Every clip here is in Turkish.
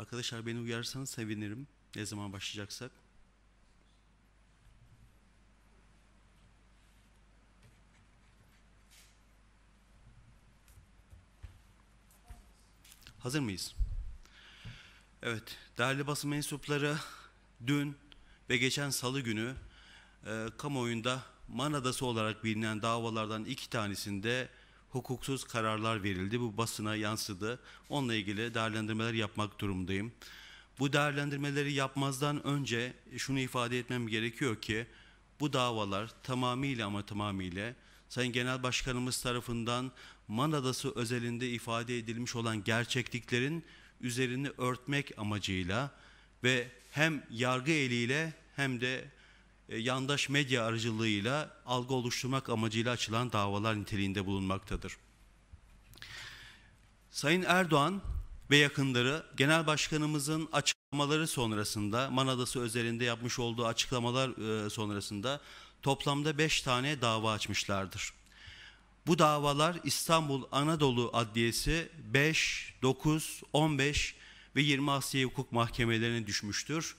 Arkadaşlar beni uyarsanız sevinirim. Ne zaman başlayacaksak. Hazır mıyız? Evet, değerli basın mensupları dün ve geçen salı günü e, kamuoyunda Man Adası olarak bilinen davalardan iki tanesinde hukuksuz kararlar verildi. Bu basına yansıdı. Onunla ilgili değerlendirmeler yapmak durumundayım. Bu değerlendirmeleri yapmazdan önce şunu ifade etmem gerekiyor ki bu davalar tamamıyla ama tamamıyla Sayın Genel Başkanımız tarafından Manadası özelinde ifade edilmiş olan gerçekliklerin üzerini örtmek amacıyla ve hem yargı eliyle hem de e, yandaş medya aracılığıyla algı oluşturmak amacıyla açılan davalar niteliğinde bulunmaktadır. Sayın Erdoğan ve yakınları Genel Başkanımızın açıklamaları sonrasında Manadası özelinde yapmış olduğu açıklamalar e, sonrasında toplamda 5 tane dava açmışlardır. Bu davalar İstanbul Anadolu Adliyesi 5, 9, 15 ve 20 Asya Hukuk Mahkemelerine düşmüştür.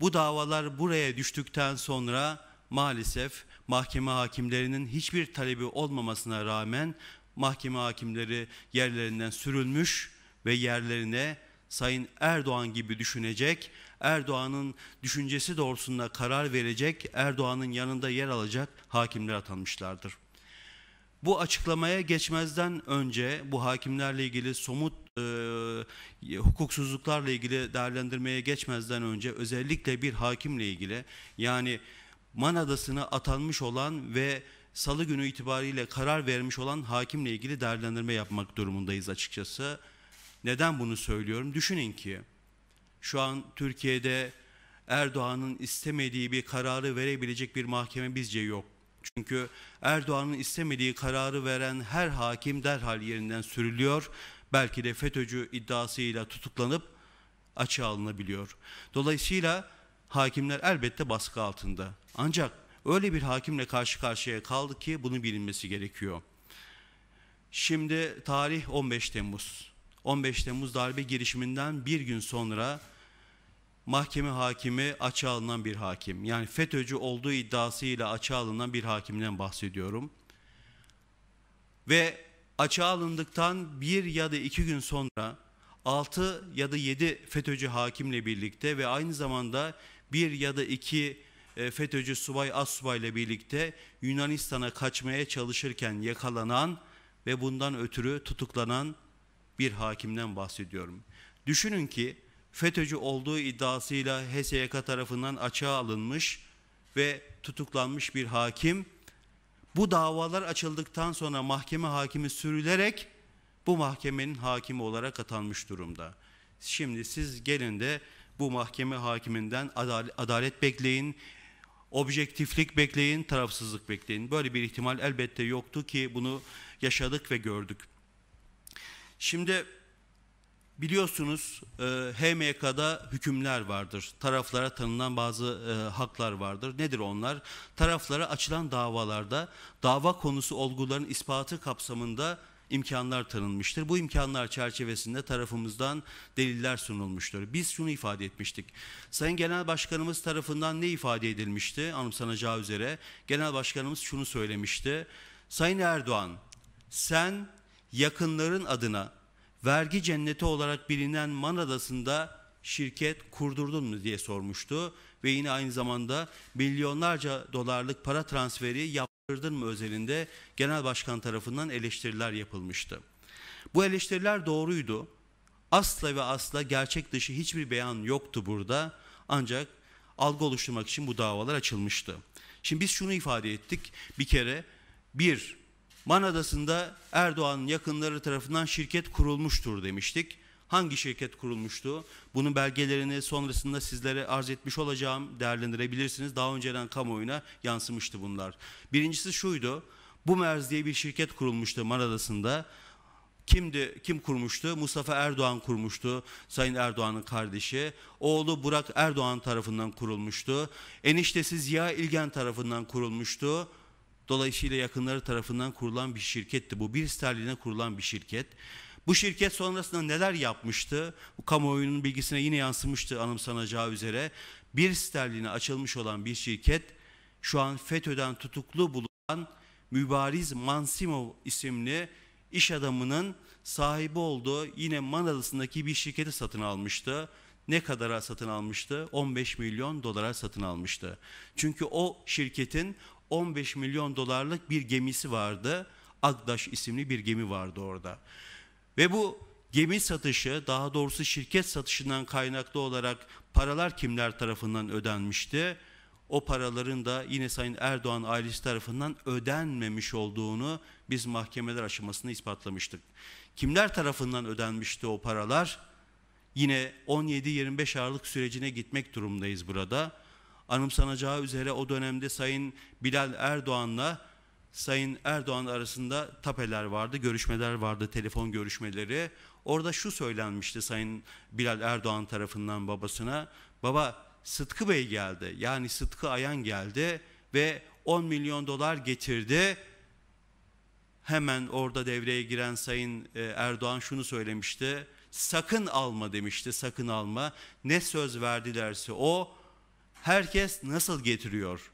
Bu davalar buraya düştükten sonra maalesef mahkeme hakimlerinin hiçbir talebi olmamasına rağmen mahkeme hakimleri yerlerinden sürülmüş ve yerlerine Sayın Erdoğan gibi düşünecek, Erdoğan'ın düşüncesi doğrusunda karar verecek, Erdoğan'ın yanında yer alacak hakimler atanmışlardır. Bu açıklamaya geçmezden önce bu hakimlerle ilgili somut e, hukuksuzluklarla ilgili değerlendirmeye geçmezden önce özellikle bir hakimle ilgili yani Man Adası'na atanmış olan ve salı günü itibariyle karar vermiş olan hakimle ilgili değerlendirme yapmak durumundayız açıkçası. Neden bunu söylüyorum? Düşünün ki şu an Türkiye'de Erdoğan'ın istemediği bir kararı verebilecek bir mahkeme bizce yok. Çünkü Erdoğan'ın istemediği kararı veren her hakim derhal yerinden sürülüyor. Belki de FETÖ'cü iddiasıyla tutuklanıp açığa alınabiliyor. Dolayısıyla hakimler elbette baskı altında. Ancak öyle bir hakimle karşı karşıya kaldık ki bunu bilinmesi gerekiyor. Şimdi tarih 15 Temmuz. 15 Temmuz darbe girişiminden bir gün sonra mahkeme hakimi açığa alınan bir hakim. Yani FETÖ'cü olduğu iddiasıyla açığa alınan bir hakimden bahsediyorum. Ve açığa alındıktan bir ya da iki gün sonra altı ya da yedi FETÖ'cü hakimle birlikte ve aynı zamanda bir ya da iki e, FETÖ'cü subay assubay ile birlikte Yunanistan'a kaçmaya çalışırken yakalanan ve bundan ötürü tutuklanan bir hakimden bahsediyorum. Düşünün ki FETÖ'cü olduğu iddiasıyla HSYK tarafından açığa alınmış ve tutuklanmış bir hakim. Bu davalar açıldıktan sonra mahkeme hakimi sürülerek bu mahkemenin hakimi olarak atanmış durumda. Şimdi siz gelin de bu mahkeme hakiminden adalet bekleyin, objektiflik bekleyin, tarafsızlık bekleyin. Böyle bir ihtimal elbette yoktu ki bunu yaşadık ve gördük. Şimdi Biliyorsunuz e, HMK'da hükümler vardır. Taraflara tanınan bazı e, haklar vardır. Nedir onlar? Taraflara açılan davalarda dava konusu olguların ispatı kapsamında imkanlar tanınmıştır. Bu imkanlar çerçevesinde tarafımızdan deliller sunulmuştur. Biz şunu ifade etmiştik. Sayın Genel Başkanımız tarafından ne ifade edilmişti anımsanacağı üzere? Genel Başkanımız şunu söylemişti. Sayın Erdoğan sen yakınların adına vergi cenneti olarak bilinen Man Adası'nda şirket kurdurdun mu diye sormuştu. Ve yine aynı zamanda milyonlarca dolarlık para transferi yaptırdın mı özelinde genel başkan tarafından eleştiriler yapılmıştı. Bu eleştiriler doğruydu. Asla ve asla gerçek dışı hiçbir beyan yoktu burada. Ancak algı oluşturmak için bu davalar açılmıştı. Şimdi biz şunu ifade ettik. Bir kere bir Man Adası'nda Erdoğan'ın yakınları tarafından şirket kurulmuştur demiştik. Hangi şirket kurulmuştu? Bunun belgelerini sonrasında sizlere arz etmiş olacağım, değerlendirebilirsiniz. Daha önceden kamuoyuna yansımıştı bunlar. Birincisi şuydu, bu merz diye bir şirket kurulmuştu Man Adası'nda. Kimdi, kim kurmuştu? Mustafa Erdoğan kurmuştu, Sayın Erdoğan'ın kardeşi. Oğlu Burak Erdoğan tarafından kurulmuştu. Eniştesi Ziya İlgen tarafından kurulmuştu Dolayısıyla yakınları tarafından kurulan bir şirketti bu. Bir sterline kurulan bir şirket. Bu şirket sonrasında neler yapmıştı? Bu kamuoyunun bilgisine yine yansımıştı anımsanacağı üzere. Bir sterline açılmış olan bir şirket şu an FETÖ'den tutuklu bulunan Mübariz Mansimov isimli iş adamının sahibi olduğu yine Manadası'ndaki bir şirketi satın almıştı. Ne kadara satın almıştı? 15 milyon dolara satın almıştı. Çünkü o şirketin 15 milyon dolarlık bir gemisi vardı. Agdaş isimli bir gemi vardı orada. Ve bu gemi satışı daha doğrusu şirket satışından kaynaklı olarak paralar kimler tarafından ödenmişti? O paraların da yine Sayın Erdoğan ailesi tarafından ödenmemiş olduğunu biz mahkemeler aşamasında ispatlamıştık. Kimler tarafından ödenmişti o paralar? Yine 17-25 Aralık sürecine gitmek durumundayız burada Anımsanacağı üzere o dönemde Sayın Bilal Erdoğan'la Sayın Erdoğan arasında tapeler vardı, görüşmeler vardı, telefon görüşmeleri. Orada şu söylenmişti Sayın Bilal Erdoğan tarafından babasına. Baba Sıtkı Bey geldi yani Sıtkı Ayan geldi ve 10 milyon dolar getirdi. Hemen orada devreye giren Sayın e, Erdoğan şunu söylemişti. Sakın alma demişti, sakın alma. Ne söz verdilerse o, herkes nasıl getiriyor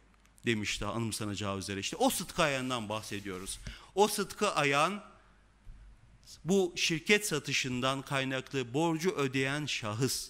demişti anımsanacağı üzere. İşte o Sıtkı Ayan'dan bahsediyoruz. O Sıtkı Ayan bu şirket satışından kaynaklı borcu ödeyen şahıs.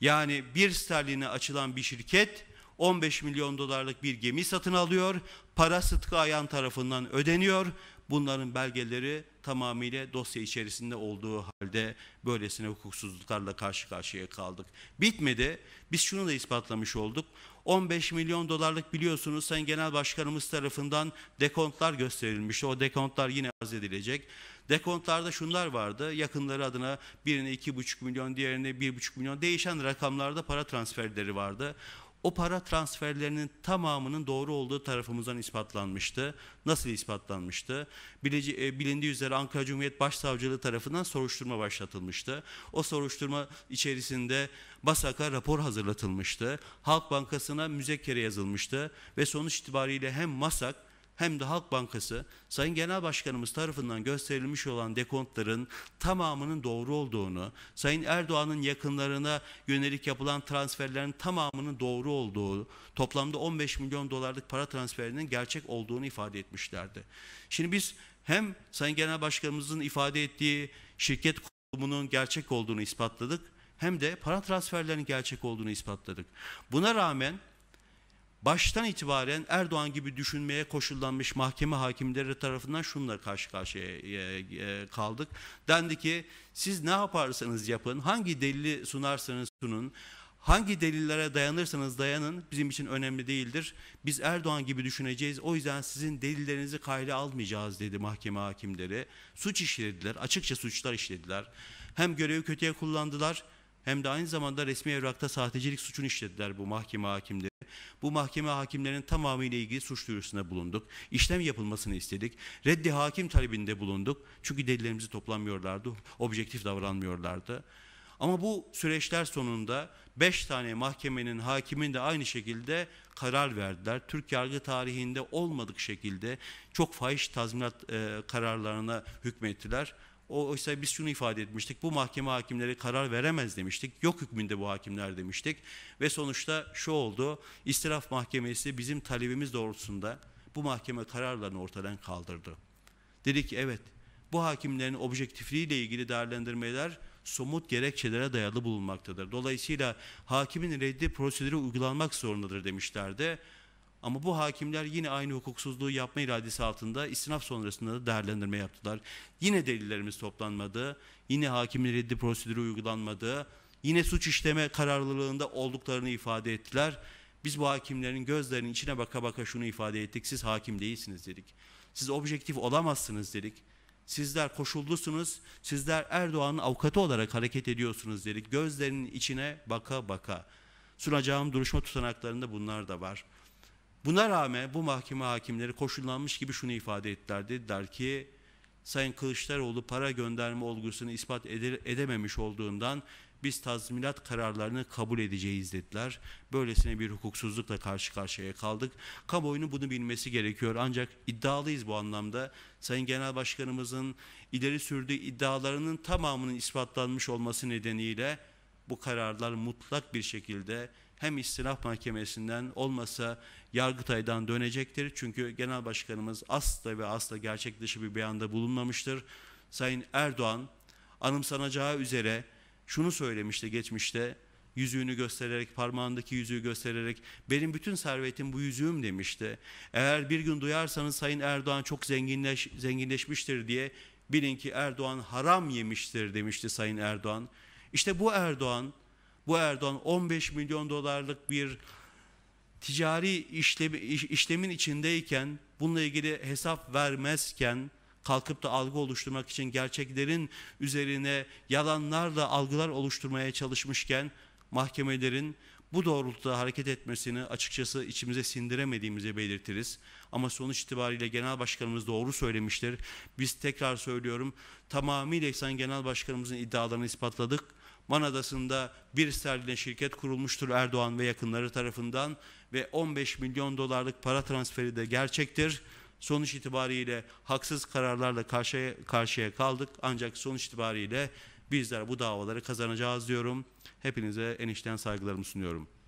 Yani bir sterline açılan bir şirket 15 milyon dolarlık bir gemi satın alıyor. Para Sıtkı Ayan tarafından ödeniyor Bunların belgeleri tamamıyla dosya içerisinde olduğu halde böylesine hukuksuzluklarla karşı karşıya kaldık. Bitmedi. Biz şunu da ispatlamış olduk. 15 milyon dolarlık biliyorsunuz Sayın Genel Başkanımız tarafından dekontlar gösterilmişti. O dekontlar yine arz edilecek. Dekontlarda şunlar vardı. Yakınları adına birine 2,5 milyon, diğerine 1,5 milyon değişen rakamlarda para transferleri vardı o para transferlerinin tamamının doğru olduğu tarafımızdan ispatlanmıştı. Nasıl ispatlanmıştı? Bilici, e, bilindiği üzere Ankara Cumhuriyet Başsavcılığı tarafından soruşturma başlatılmıştı. O soruşturma içerisinde BASAK'a rapor hazırlatılmıştı. Halk Bankası'na müzekkere yazılmıştı ve sonuç itibariyle hem MASAK hem de Halk Bankası Sayın Genel Başkanımız tarafından gösterilmiş olan dekontların tamamının doğru olduğunu, Sayın Erdoğan'ın yakınlarına yönelik yapılan transferlerin tamamının doğru olduğu, toplamda 15 milyon dolarlık para transferinin gerçek olduğunu ifade etmişlerdi. Şimdi biz hem Sayın Genel Başkanımızın ifade ettiği şirket kurumunun gerçek olduğunu ispatladık hem de para transferlerinin gerçek olduğunu ispatladık. Buna rağmen baştan itibaren Erdoğan gibi düşünmeye koşullanmış mahkeme hakimleri tarafından şunlar karşı karşıya e, e, kaldık. Dendi ki siz ne yaparsanız yapın, hangi delili sunarsanız sunun, hangi delillere dayanırsanız dayanın bizim için önemli değildir. Biz Erdoğan gibi düşüneceğiz. O yüzden sizin delillerinizi kayda almayacağız dedi mahkeme hakimleri. Suç işlediler, açıkça suçlar işlediler. Hem görevi kötüye kullandılar hem de aynı zamanda resmi evrakta sahtecilik suçunu işlediler bu mahkeme hakimleri. Bu mahkeme hakimlerinin tamamıyla ilgili suç duyurusunda bulunduk. İşlem yapılmasını istedik. Reddi hakim talebinde bulunduk. Çünkü delillerimizi toplamıyorlardı, objektif davranmıyorlardı. Ama bu süreçler sonunda beş tane mahkemenin hakimin de aynı şekilde karar verdiler. Türk yargı tarihinde olmadık şekilde çok fahiş tazminat e, kararlarına hükmettiler oysa biz şunu ifade etmiştik. Bu mahkeme hakimleri karar veremez demiştik. Yok hükmünde bu hakimler demiştik. Ve sonuçta şu oldu. İstiraf Mahkemesi bizim talebimiz doğrultusunda bu mahkeme kararlarını ortadan kaldırdı. Dedi ki evet bu hakimlerin objektifliğiyle ilgili değerlendirmeler somut gerekçelere dayalı bulunmaktadır. Dolayısıyla hakimin reddi prosedürü uygulanmak zorundadır demişlerdi. Ama bu hakimler yine aynı hukuksuzluğu yapma iradesi altında istinaf sonrasında da değerlendirme yaptılar. Yine delillerimiz toplanmadı. Yine hakimin reddi prosedürü uygulanmadı. Yine suç işleme kararlılığında olduklarını ifade ettiler. Biz bu hakimlerin gözlerinin içine baka baka şunu ifade ettik. Siz hakim değilsiniz dedik. Siz objektif olamazsınız dedik. Sizler koşullusunuz. Sizler Erdoğan'ın avukatı olarak hareket ediyorsunuz dedik. Gözlerinin içine baka baka. Sunacağım duruşma tutanaklarında bunlar da var. Buna rağmen bu mahkeme hakimleri koşullanmış gibi şunu ifade ettiler. Dediler ki Sayın Kılıçdaroğlu para gönderme olgusunu ispat edememiş olduğundan biz tazminat kararlarını kabul edeceğiz dediler. Böylesine bir hukuksuzlukla karşı karşıya kaldık. Kamuoyunun bunu bilmesi gerekiyor. Ancak iddialıyız bu anlamda. Sayın Genel Başkanımızın ileri sürdüğü iddialarının tamamının ispatlanmış olması nedeniyle bu kararlar mutlak bir şekilde hem istinaf mahkemesinden olmasa Yargıtay'dan dönecektir. Çünkü Genel Başkanımız asla ve asla gerçek dışı bir beyanda bulunmamıştır. Sayın Erdoğan anımsanacağı üzere şunu söylemişti geçmişte yüzüğünü göstererek, parmağındaki yüzüğü göstererek benim bütün servetim bu yüzüğüm demişti. Eğer bir gün duyarsanız Sayın Erdoğan çok zenginleş, zenginleşmiştir diye bilin ki Erdoğan haram yemiştir demişti Sayın Erdoğan. İşte bu Erdoğan, bu Erdoğan 15 milyon dolarlık bir ticari işlemi, işlemin içindeyken, bununla ilgili hesap vermezken, kalkıp da algı oluşturmak için gerçeklerin üzerine yalanlarla algılar oluşturmaya çalışmışken, mahkemelerin bu doğrultuda hareket etmesini açıkçası içimize sindiremediğimizi belirtiriz. Ama sonuç itibariyle genel başkanımız doğru söylemiştir. Biz tekrar söylüyorum tamamıyla İhsan Genel Başkanımızın iddialarını ispatladık Manadasında bir sterline şirket kurulmuştur Erdoğan ve yakınları tarafından ve 15 milyon dolarlık para transferi de gerçektir. Sonuç itibariyle haksız kararlarla karşıya, karşıya kaldık ancak sonuç itibariyle bizler bu davaları kazanacağız diyorum. Hepinize enişten saygılarımı sunuyorum.